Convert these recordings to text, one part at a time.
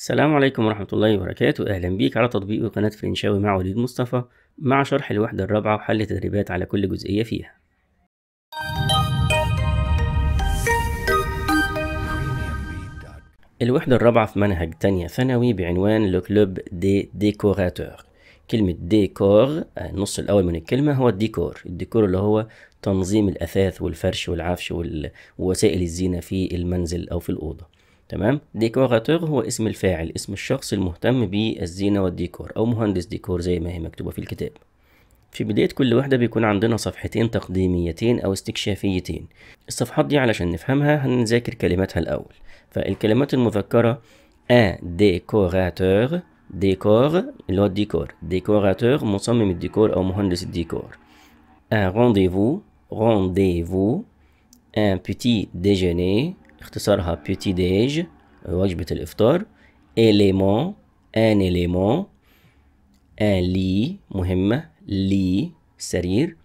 السلام عليكم ورحمة الله وبركاته أهلا بيك على تطبيق قناة فرنشاوي مع وليد مصطفى مع شرح الوحدة الرابعة وحل تدريبات على كل جزئية فيها الوحدة الرابعة في منهج تانية ثانوي بعنوان لو كلوب دي ديكوراتور كلمة ديكور النص الأول من الكلمة هو الديكور الديكور اللي هو تنظيم الأثاث والفرش والعفش ووسائل الزينة في المنزل أو في الأوضة تمام ديكوراتور هو اسم الفاعل اسم الشخص المهتم بالزينة والديكور أو مهندس ديكور زي ما هي مكتوبة في الكتاب في بداية كل واحدة بيكون عندنا صفحتين تقديميتين أو استكشافيتين الصفحات دي علشان نفهمها هنذاكر كلماتها الأول فالكلمات المذكرة ان ديكوراتور ديكور اللي هو الديكور ديكوراتور مصمم الديكور أو مهندس الديكور ان رونديفو رونديفو ان بوتي ديجيني اختصارها بيتي ديج وجبة الإفطار élément ان élément ان لي مهمة لي سرير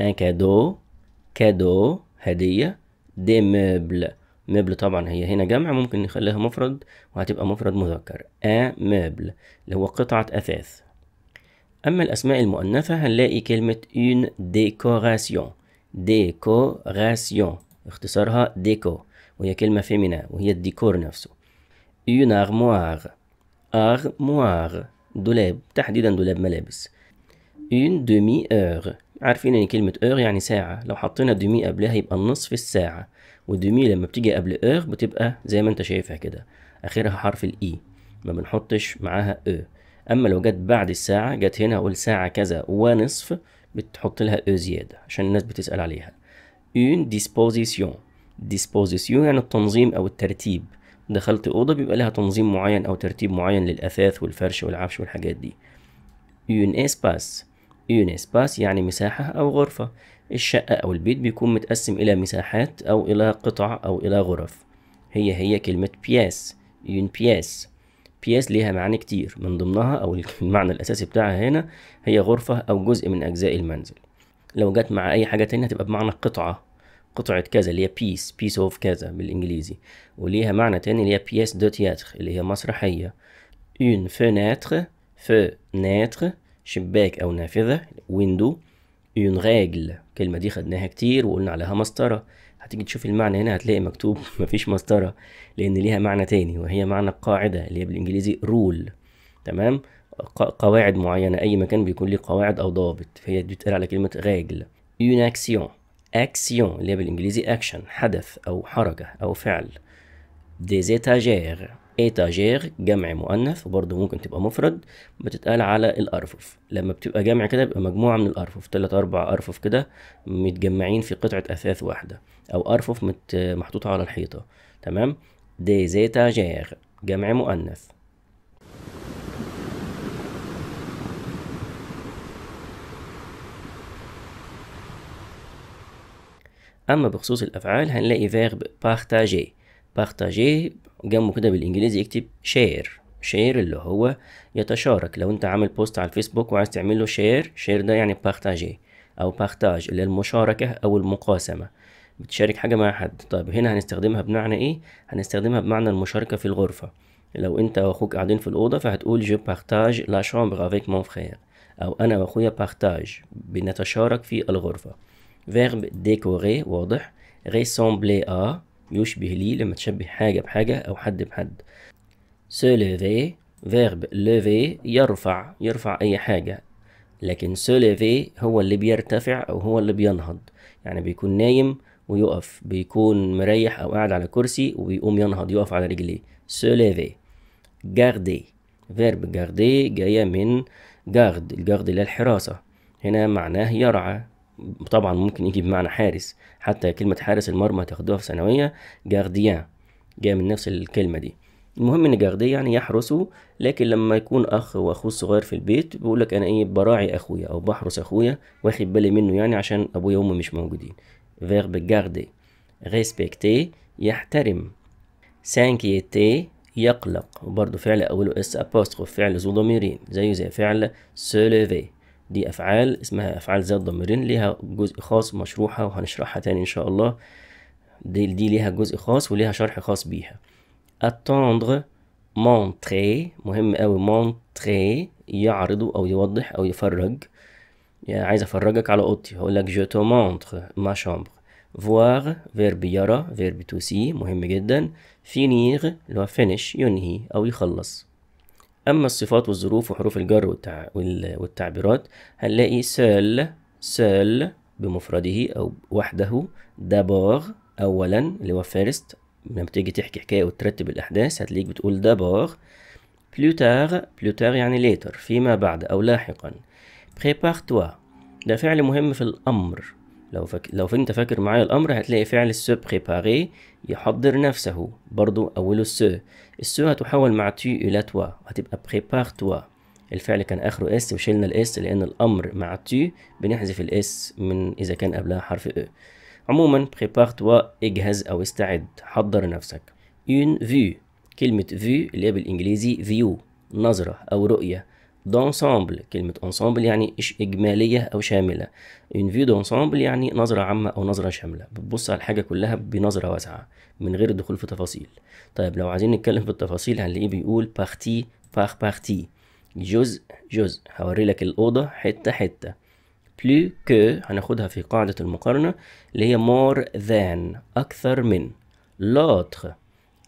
ان كادو كادو هدية دي موبل موبل طبعا هي هنا جمع ممكن نخليها مفرد وهتبقى مفرد مذكر ان مبل اللي هو قطعة أثاث أما الأسماء المؤنثة هنلاقي كلمة une décoration décoration اختصارها ديكو وهي كلمة فيمينا وهي الديكور نفسه اون أغموار أغموار دولاب تحديدا دولاب ملابس اون دومي اور عارفين ان يعني كلمة اور يعني ساعة لو حطينا دومي قبلها يبقى نصف الساعة ودومي لما بتيجي قبل اور بتبقى زي ما انت شايفها كده اخرها حرف الاي e. ما بنحطش معاها او اما لو جت بعد الساعة جت هنا اقول ساعة كذا ونصف بتحط لها او زيادة عشان الناس بتسأل عليها اون ديسبوزيسيون disposition يعني التنظيم أو الترتيب دخلت أوضة بيبقى لها تنظيم معين أو ترتيب معين للأثاث والفرش والعفش والحاجات دي un espace un espace يعني مساحة أو غرفة الشقة أو البيت بيكون متقسم إلى مساحات أو إلى قطع أو إلى غرف هي هي كلمة بياس une pièce بياس ليها معاني كتير من ضمنها أو المعنى الأساسي بتاعها هنا هي غرفة أو جزء من أجزاء المنزل لو جت مع أي حاجة تانية هتبقى بمعنى قطعة قطعة كذا اللي هي بيس بيس اوف كذا بالانجليزي وليها معنى تاني اللي هي بيس دو تياتر اللي هي مسرحية اون فناتر فناتر شباك او نافذة ويندو اون راجل الكلمة دي خدناها كتير وقلنا عليها مسطرة هتيجي تشوف المعنى هنا هتلاقي مكتوب مفيش مسطرة لأن ليها معنى تاني وهي معنى القاعدة اللي هي بالإنجليزي رول تمام قواعد معينة أي مكان بيكون ليه قواعد أو ضوابط فهي دي بتتقال على كلمة راجل اون اكسيون اكسيون اللي هي بالانجليزي اكشن حدث او حركه او فعل ديزيتاجير ايتاجير جمع مؤنث وبرضه ممكن تبقى مفرد بتتقال على الارفف لما بتبقى جمع كده بيبقى مجموعه من الارفف تلات اربع ارفف كده متجمعين في قطعه اثاث واحده او ارفف محطوطه على الحيطه تمام ديزيتاجير جمع مؤنث أما بخصوص الأفعال هنلاقي فيرب بارتاجي بارتاجي جنبه كده بالإنجليزي يكتب شير شير اللي هو يتشارك لو أنت عامل بوست على الفيسبوك وعايز تعمل له شير شير ده يعني بارتاجي أو بارتاج اللي المشاركة أو المقاسمة بتشارك حاجة مع حد طيب هنا هنستخدمها بمعنى إيه؟ هنستخدمها بمعنى المشاركة في الغرفة لو أنت وأخوك قاعدين في الأوضة فهتقول جو بارتاج لا شامبر افيك مون فخير أو أنا وأخويا بارتاج بنتشارك في الغرفة فيرب ديكوري واضح ريسومبلي ا يشبه لي لما تشبه حاجة بحاجة أو حد بحد سو ليفي فيرب ليفي يرفع يرفع أي حاجة لكن سو ليفي هو اللي بيرتفع أو هو اللي بينهض يعني بيكون نايم ويقف بيكون مريح أو قاعد على كرسي وبيقوم ينهض يقف على رجليه سو ليفي garder فيرب garder جاية من جارد الجارد اللي الحراسة هنا معناه يرعى طبعا ممكن يجي بمعنى حارس حتى كلمة حارس المرمى تاخدوها في ثانوية جارديان جاية من نفس الكلمة دي المهم ان جاردي يعني يحرسه لكن لما يكون اخ واخوه الصغير في البيت بيقول لك انا ايه براعي اخويا او بحرس اخويا واخد بالي منه يعني عشان ابويا وامي مش موجودين فيرب جاردي ريسبكتي يحترم سانكيتي يقلق وبرضه فعل اوله اس ابوستروف فعل ذو ضميرين زيه زي فعل سوليفي دي أفعال اسمها أفعال ذات ضميرين ليها جزء خاص مشروحة وهنشرحها تاني إن شاء الله دي, دي ليها جزء خاص وليها شرح خاص بيها أتوندغ مونتري مهم أوي مونتري يعرض أو يوضح أو يفرج يعني عايز أفرجك على أوضتي هقول لك جو تو montre ما شامبر voir فيرب يرى فيرب تو سي مهم جدا فينيغ اللي هو finish ينهي أو يخلص أما الصفات والظروف وحروف الجر والتع... والتعبيرات هنلاقي سال سال بمفرده أو وحده دابور أولا اللي هو فيرست لما تيجي تحكي حكاية وترتب الأحداث هتلاقيك بتقول دابور بلوتاغ بلوتاغ يعني later فيما بعد أو لاحقا بريبار توا ده فعل مهم في الأمر لو فك... لو انت فاكر معايا الأمر هتلاقي فعل سو بريباري يحضر نفسه برضو أوله السو السو هتحول مع تي إلى توا هتبقى بريبار توا الفعل كان آخره اس وشيلنا الاس لأن الأمر مع تي بنحذف الاس من إذا كان قبلها حرف أ e. عموما بريبار توا اجهز أو استعد حضر نفسك إون فيو كلمة فيو اللي هي بالإنجليزي فيو نظرة أو رؤية دونسامبل كلمة انسامبل يعني إجمالية أو شاملة إن فيو دونسامبل يعني نظرة عامة أو نظرة شاملة بتبص على الحاجة كلها بنظرة واسعة من غير الدخول في تفاصيل طيب لو عايزين نتكلم في التفاصيل هنلاقيه بيقول بارتي باخ بارتي جزء جزء هوري لك الأوضة حتة حتة بلو كو هناخدها في قاعدة المقارنة اللي هي مور ذان أكثر من لوتر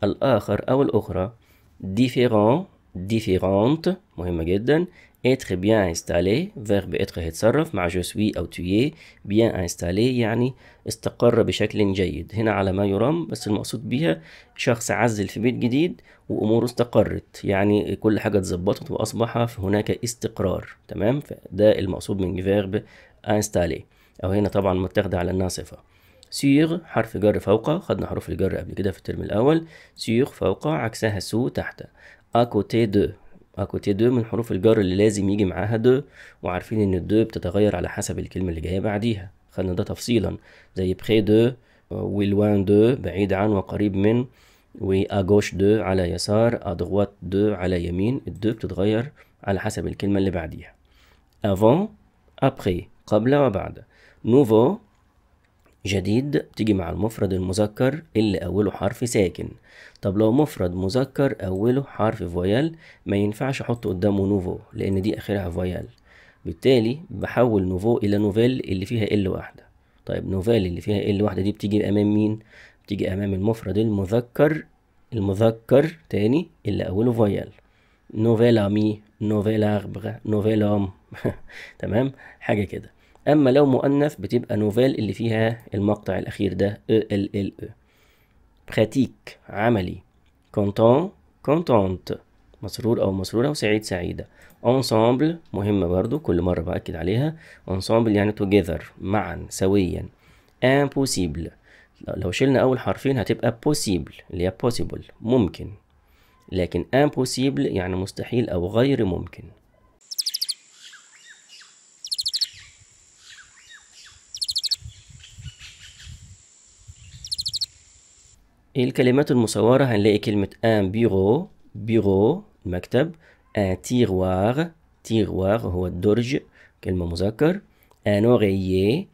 الآخر أو الأخرى ديفيرون différentes مهمة جدا être bien installé verbe être هيتصرف مع je suis أو tu es bien installé يعني استقر بشكل جيد هنا على ما يرام بس المقصود بيها شخص عزل في بيت جديد وأموره استقرت يعني كل حاجة اتظبطت وأصبح هناك استقرار تمام فده المقصود من verbe installé أو هنا طبعا متاخدة على أنها صفة سيغ حرف جر فوق خدنا حروف الجر قبل كده في الترم الأول سيغ فوق عكسها سو تحت à côté de à côté de من حروف الجر اللي لازم يجي معاها de وعارفين ان الدو بتتغير على حسب الكلمة اللي جاية بعديها خدنا ده تفصيلا زي بخي دو ولوان دو بعيد عن وقريب من وأجوش دو على يسار أدغوات دو على يمين الدو بتتغير على حسب الكلمة اللي بعديها avant après قبل وبعد nouveau جديد تيجي مع المفرد المذكر اللي أوله حرف ساكن طب لو مفرد مذكر أوله حرف فويال ما ينفعش أحط قدامه نوفو لأن دي آخرها فويال بالتالي بحول نوفو إلى نوفيل اللي فيها ال واحدة طيب نوفيل اللي فيها ال واحدة دي بتيجي أمام مين؟ بتيجي أمام المفرد المذكر المذكر تاني اللي أوله فويال نوفيل أمي نوفيل أغبغ نوفيل أم تمام حاجة كده اما لو مؤنث بتبقى نوفيل اللي فيها المقطع الاخير ده او ال ال او براتيك عملي كونتون كونتونت مسرور او مسروره وسعيد سعيده انسامبل مهمه برضو كل مره باكد عليها انسامبل يعني توجذر معا سويا امبوسيبل لو شلنا اول حرفين هتبقى بوسيبل اللي هي بوسيبل ممكن لكن امبوسيبل يعني مستحيل او غير ممكن إيه الكلمات المصورة هنلاقي كلمة ان بيرو بيرو مكتب ان تيروار تيروار هو الدرج كلمة مذكر ان اوريي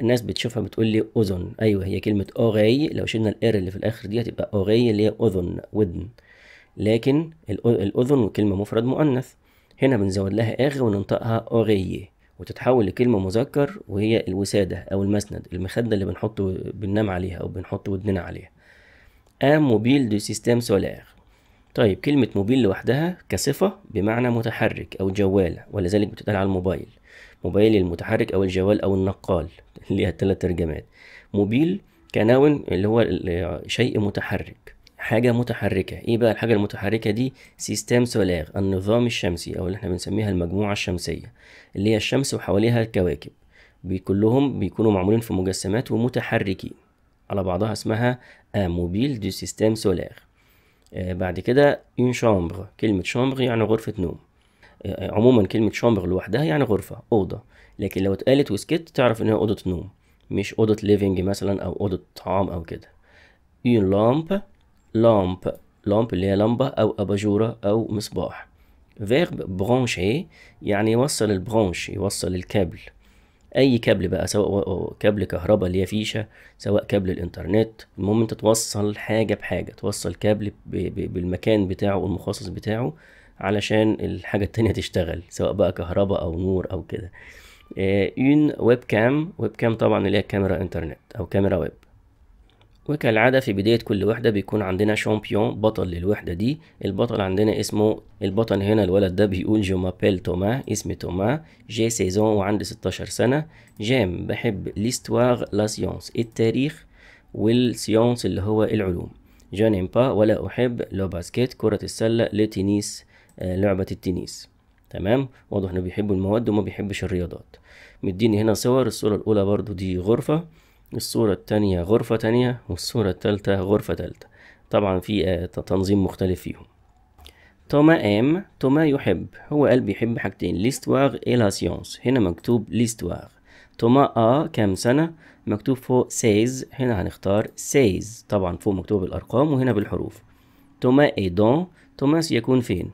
الناس بتشوفها بتقول لي اذن ايوه هي كلمة اوغي لو شلنا الار اللي في الاخر دي هتبقى اوغي اللي هي اذن ودن لكن الاذن كلمة مفرد مؤنث هنا بنزود لها اغ وننطقها اوغي وتتحول لكلمة مذكر وهي الوسادة أو المسند المخدة اللي بنحط بننام عليها أو بنحط ودننا عليها ان آه، موبيل دو سيستيم سولير طيب كلمة موبيل لوحدها كصفة بمعنى متحرك أو جوال ولذلك بتتقال على الموبايل موبايل المتحرك أو الجوال أو النقال ليها التلات ترجمات موبيل كنون اللي هو شيء متحرك حاجة متحركة ايه بقى الحاجة المتحركة دي سيستم سولار النظام الشمسي او اللي احنا بنسميها المجموعة الشمسية اللي هي الشمس وحواليها الكواكب كلهم بيكونوا معمولين في مجسمات ومتحركين على بعضها اسمها ان آه، موبيل دو سيستيم سولير آه، بعد كده اون شامبر كلمة شامبر يعني غرفة نوم آه، عموما كلمة شامبر لوحدها يعني غرفة أوضة لكن لو اتقالت وسكت تعرف إنها أوضة نوم مش أوضة ليفينج مثلا أو أوضة طعام أو كده اون لامب لامب لامب اللي هي لمبة أو أباجورة أو مصباح فيرب برانشي يعني يوصل البرانش يوصل الكابل اي كابل بقى سواء كابل كهرباء اللي هي فيشه سواء كابل الانترنت المهم انت توصل حاجه بحاجه توصل كابل بالمكان بتاعه والمخصص بتاعه علشان الحاجه التانية تشتغل سواء بقى كهرباء او نور او كده آه، ويب كام ويب كام طبعا اللي هي كاميرا انترنت او كاميرا ويب وكالعادة في بداية كل وحدة بيكون عندنا شامبيون بطل للوحدة دي البطل عندنا اسمه البطل هنا الولد ده بيقول جو مابيل توما اسمي توما جي سيزون وعندي 16 سنة جام بحب ليستواغ لا سيونس التاريخ والسيونس اللي هو العلوم جو امبا ولا أحب لو باسكيت كرة السلة لتنس آه، لعبة التنس تمام واضح انه بيحب المواد وما بيحبش الرياضات مديني هنا صور الصورة الأولى برضو دي غرفة الصورة التانية غرفة تانية والصورة التالتة غرفة تالتة طبعا في آه، تنظيم مختلف فيهم توما ام توما يحب هو قال بيحب حاجتين ليستواغ اي لا سيونس هنا مكتوب ليستواغ توما ا كام سنة مكتوب فوق سيز هنا هنختار سيز طبعا فوق مكتوب الأرقام وهنا بالحروف توما اي دون توماس يكون فين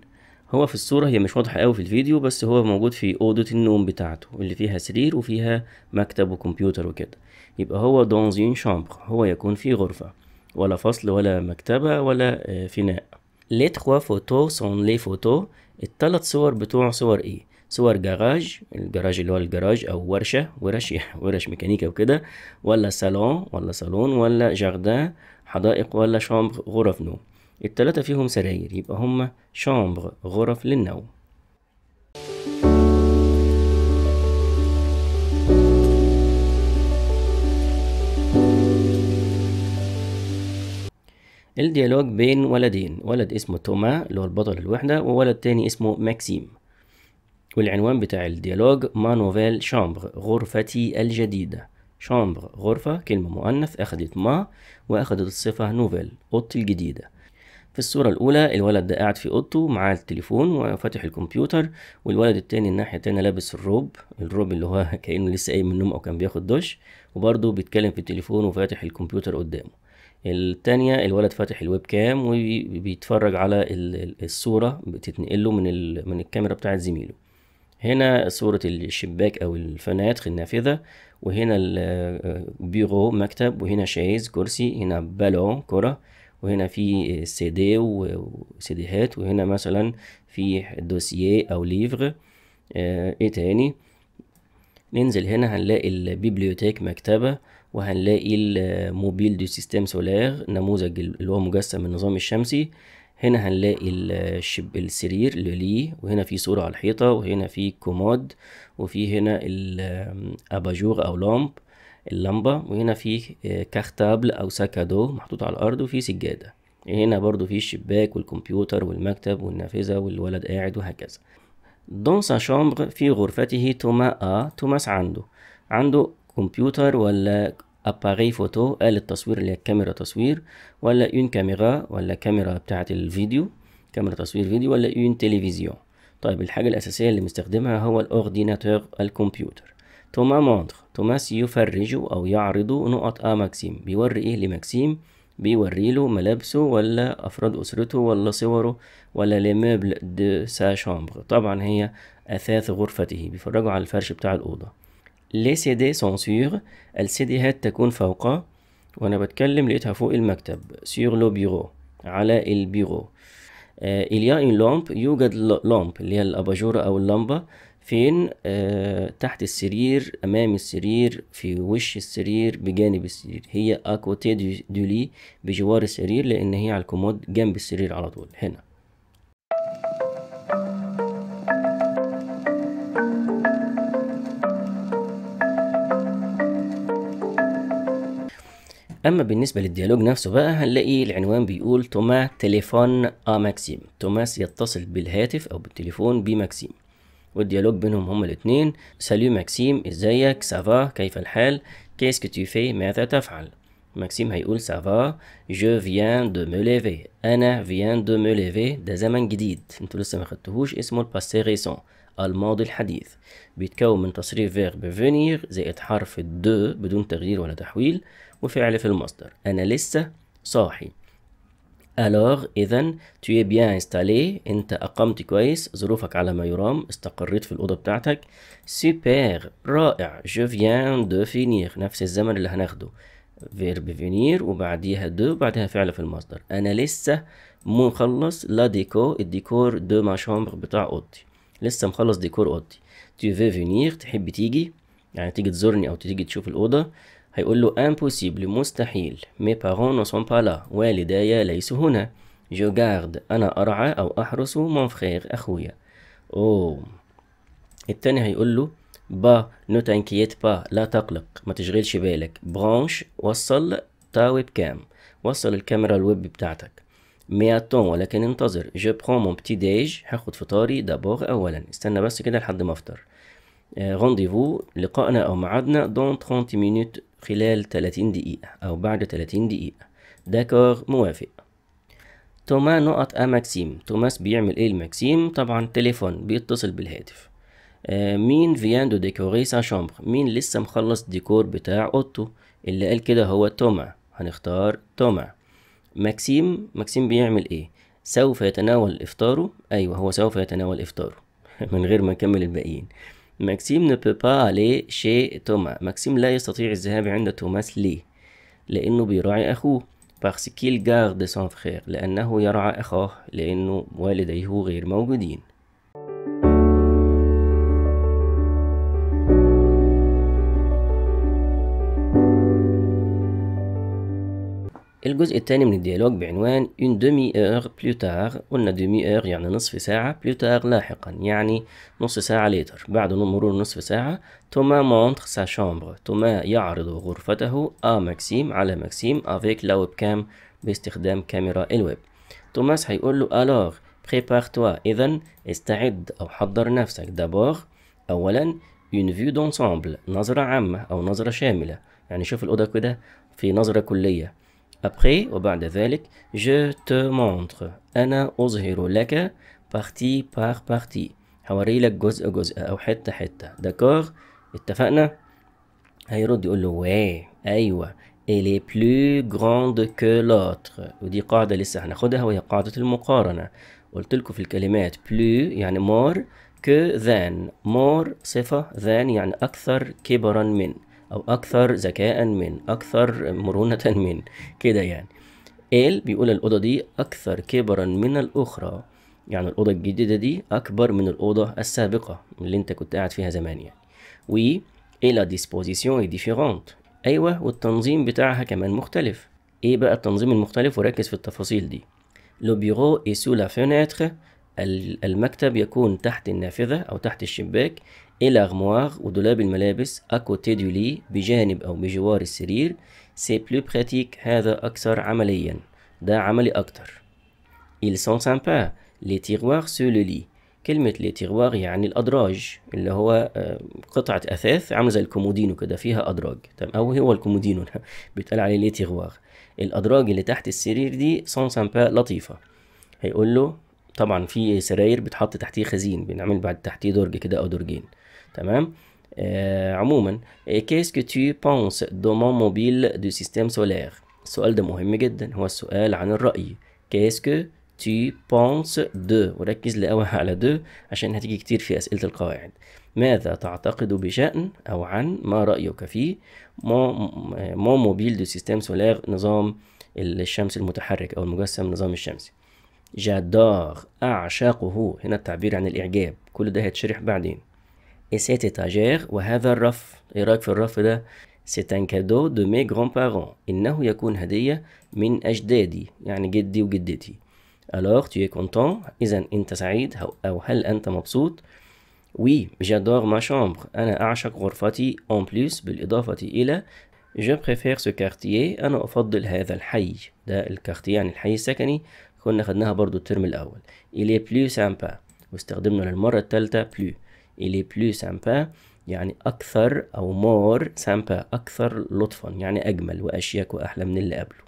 هو في الصورة هي مش واضحة قوي في الفيديو بس هو موجود في أوضة النوم بتاعته اللي فيها سرير وفيها مكتب وكمبيوتر وكده يبقى هو dans une شامبر هو يكون في غرفة ولا فصل ولا مكتبة ولا آه، فناء لي تخوا فوتو سون لي فوتو التلات صور بتوع صور ايه صور جراج الجراج اللي هو الجراج او ورشه ورش ورش ميكانيكا وكده ولا صالون ولا صالون ولا جاردان حدائق ولا شامبر غرف نوم التلاتة فيهم سراير يبقى هما شامبر غرف للنوم الديالوج بين ولدين ولد اسمه توما اللي هو البطل الوحدة وولد تاني اسمه ماكسيم والعنوان بتاع الديالوج ما نوفيل شامبر غرفتي الجديدة شامبر غرفة كلمة مؤنث أخدت ما وأخدت الصفة نوفيل أوضتي الجديدة في الصورة الأولى الولد ده قاعد في أوضته معاه التليفون وفاتح الكمبيوتر والولد التاني الناحية التانية لابس الروب الروب اللي هو كأنه لسه قايم من النوم أو كان بياخد دش وبرضه بيتكلم في التليفون وفاتح الكمبيوتر قدامه التانية الولد فاتح الويب كام وبيتفرج على الصورة بتتنقله من من الكاميرا بتاعة زميله هنا صورة الشباك أو الفنادق النافذة وهنا البيغو مكتب وهنا شايز كرسي هنا بالون كرة وهنا في سيدي وسيديهات وهنا مثلا في دوسييه أو ليفغ آه، ايه تاني ننزل هنا هنلاقي البيبليوتيك مكتبة وهنلاقي الموبيل دو سيستم سولار نموذج اللي هو مجسم النظام الشمسي هنا هنلاقي الشب السرير اللي ليه وهنا في صورة على الحيطة وهنا في كومود وفي هنا الاباجور او لامب اللمبة وهنا في آه، كاختابل او ساكادو محطوط على الارض وفي سجادة هنا برضو في الشباك والكمبيوتر والمكتب والنافذة والولد قاعد وهكذا دون سا شامبر في غرفته توما آ آه، توماس عنده عنده كمبيوتر ولا اباري فوتو آلة تصوير اللي هي كاميرا تصوير ولا اون كاميرا ولا كاميرا بتاعة الفيديو كاميرا تصوير فيديو ولا اون تلفزيون طيب الحاجة الأساسية اللي مستخدمها هو الأورديناتور الكمبيوتر توما مونتر توماس يفرج أو يعرض نقط آ ماكسيم بيوري إيه لماكسيم بيوريله ملابسه ولا أفراد أسرته ولا صوره ولا موبل دو سا شامبر طبعا هي أثاث غرفته بيفرجوا على الفرش بتاع الأوضة لي سي دي سونسور السي دي هات تكون فوقه وانا بتكلم لقيتها فوق المكتب سيغ لو بيرو على البيرو إليا إن لومب يوجد لومب اللي هي الأباجورة أو اللمبة فين آه تحت السرير أمام السرير في وش السرير بجانب السرير هي أكوتي دولي بجوار السرير لأن هي على الكومود جنب السرير على طول هنا اما بالنسبه للديالوج نفسه بقى هنلاقي العنوان بيقول توما تليفون ا ماكسيم توماس يتصل بالهاتف او بالتليفون بماكسيم والديالوج بينهم هما الاثنين سالو ماكسيم ازيك سافا كيف الحال كيس كو في ماذا تفعل ماكسيم هيقول سافا جو فيان دو مو ليفي انا فيان دو مو ليفي ده زمن جديد انتوا لسه ما خدتوهوش اسمه الباسي ريسون الماضي الحديث بيتكون من تصريف فيرب فينير زائد حرف دو بدون تغيير ولا تحويل وفعل في المصدر أنا لسه صاحي Alors, إذا tu es bien installé أنت أقمت كويس ظروفك على ما يرام استقريت في الأوضة بتاعتك super رائع je viens de finir نفس الزمن اللي هناخده فيرب فينير وبعديها دو بعدها فعل في المصدر أنا لسه مخلص لا ديكو الديكور دو ما شامبر بتاع أوضتي لسه مخلص ديكور أوضتي tu veux venir تحب تيجي يعني تيجي تزورني أو تيجي تشوف الأوضة هيقول له impossible مستحيل مي بارون نو سون با لا والداي ليس هنا جو garde أنا أرعى أو أحرس مون فرير أخويا او التاني هيقول له با نو تنكيت با لا تقلق ما تشغلش بالك برانش وصل تا ويب كام وصل الكاميرا الويب بتاعتك مي اتون ولكن انتظر جو برون مون بتي ديج هاخد فطاري دابور اولا استنى بس كده لحد ما افطر رونديفو آه، لقائنا او معادنا دون 30 مينوت خلال 30 دقيقة أو بعد 30 دقيقة داكور موافق توما نقط أ ماكسيم توماس بيعمل إيه الماكسيم طبعا تليفون بيتصل بالهاتف آه مين فيان دو ديكوري سا شامبر مين لسه مخلص ديكور بتاع أوضته اللي قال كده هو توما هنختار توما ماكسيم ماكسيم بيعمل إيه سوف يتناول إفطاره أيوه هو سوف يتناول إفطاره من غير ما أكمل الباقيين ماكسيم ne peut pas aller chez Thomas. لا يستطيع الذهاب عند توماس ليه؟ لأنه بيراعي أخوه. Parce qu'il garde son frère. لأنه يرعى أخاه لأنه والديه غير موجودين. الجزء الثاني من الديالوج بعنوان une demi heure plus tard قلنا demi heure يعني نصف ساعة plus tard لاحقا يعني نصف ساعة later بعد مرور نصف ساعة توما montre sa chambre توما يعرض غرفته à ماكسيم على ماكسيم avec la webcam باستخدام كاميرا الويب توماس هيقول له alors prépare-toi إذا استعد أو حضر نفسك دابور أولا une vue d'ensemble نظرة عامة أو نظرة شاملة يعني شوف الأوضة كده في نظرة كلية Après, وبعد ذلك, je te montre. أنا أظهر لك partie par partie. هوري لك جزء جزء أو حتة حتة. داكور؟ اتفقنا؟ هيرد يقول له ouais. أيوه. Elle est plus grande que l'autre. ودي قاعدة لسه هناخدها وهي قاعدة المقارنة. قلت لكم في الكلمات plus يعني more que than. more صفة than يعني أكثر كبرا من. أو أكثر ذكاء من أكثر مرونة من كده يعني قال بيقول الأوضة دي أكثر كبرا من الأخرى يعني الأوضة الجديدة دي أكبر من الأوضة السابقة اللي أنت كنت قاعد فيها زمان يعني و إلى لا ديسبوزيسيون ديفيرونت أيوة والتنظيم بتاعها كمان مختلف إيه بقى التنظيم المختلف وركز في التفاصيل دي لو بيرو اي سو لا فينيتر المكتب يكون تحت النافذة أو تحت الشباك et l'armoire ou la الملابس à côté du lit بجانب أو بجوار السرير c'est plus pratique هذا أكثر عمليا ده عملي أكتر ils sont sympas les tiroirs sur le lit كلمة لي تيغوار يعني الأدراج اللي هو آه، قطعة أثاث عاملة زي الكومودينو كده فيها أدراج تمام أو هو الكومودينو بيتقال عليه لي تيغوار الأدراج اللي تحت السرير دي سون سامبا لطيفة هيقول له طبعا في سراير بتحط تحتيه خزين بنعمل بعد تحتيه درج كده أو درجين تمام آه عموما كيس بونس دو مون موبيل دو سيستيم سولير السؤال ده مهم جدا هو السؤال عن الرأي كو تي بونس دو وركز لي قوي على دو عشان هتيجي كتير في أسئلة القواعد ماذا تعتقد بشأن أو عن ما رأيك فيه مون موبيل دو سيستيم سولير نظام الشمس المتحرك أو المجسم نظام الشمسي جادار أعشقه هنا التعبير عن الإعجاب كل ده هيتشرح بعدين et cette étagère وهذا الرف ايه رايك في الرف ده C'est un cadeau de mes grands-parents. إنه يكون هدية من أجدادي يعني جدي وجدتي. Alors tu es content إذا أنت سعيد أو هل أنت مبسوط؟ Oui, j'adore ma chambre. أنا أعشق غرفتي en plus بالإضافة إلى Je préfère ce quartier. أنا أفضل هذا الحي. ده الكارتيه يعني الحي السكني كنا خدناها برضو الترم الأول. Il est plus sympa. واستخدمنا للمرة الثالثة plus. إلي بلو سامبا يعني أكثر أو مور سامبا أكثر لطفا يعني أجمل وأشيك وأحلى من اللي قبله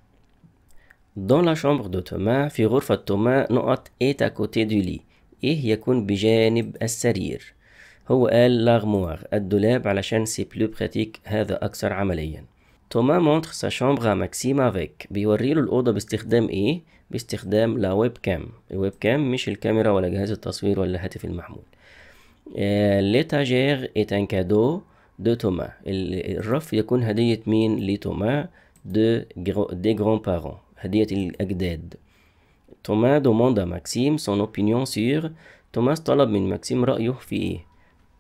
دون لا شامبر دو توما في غرفة توما نقط إي تاكوتي دو لي إيه يكون بجانب السرير هو قال لاغموار الدولاب علشان سي بلو براتيك هذا أكثر عمليا توما montre سا شامبر à Maxime avec بيوريله الأوضة باستخدام إيه؟ باستخدام لا ويب كام الويب كام مش الكاميرا ولا جهاز التصوير ولا الهاتف المحمول ليتاجير آه، est ان كادو دو توما الرف يكون هدية مين لتوما de دي grands بارون هدية الأجداد توما دوموند ا ماكسيم سون اوبينيون sur توماس طلب من ماكسيم رأيه في إيه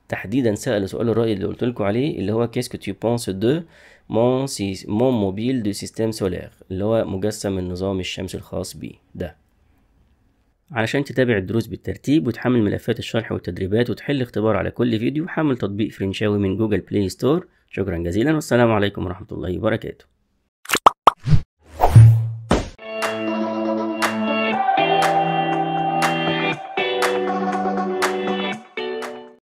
تحديدا سأل سؤال الرأي اللي قلت لكم عليه اللي هو كيس تو بونس دو مون موبيل دو du système اللي هو مجسم النظام الشمسي الخاص بيه ده علشان تتابع الدروس بالترتيب وتحمل ملفات الشرح والتدريبات وتحل اختبار على كل فيديو حمل تطبيق فرنشاوي من جوجل بلاي ستور شكرا جزيلا والسلام عليكم ورحمة الله وبركاته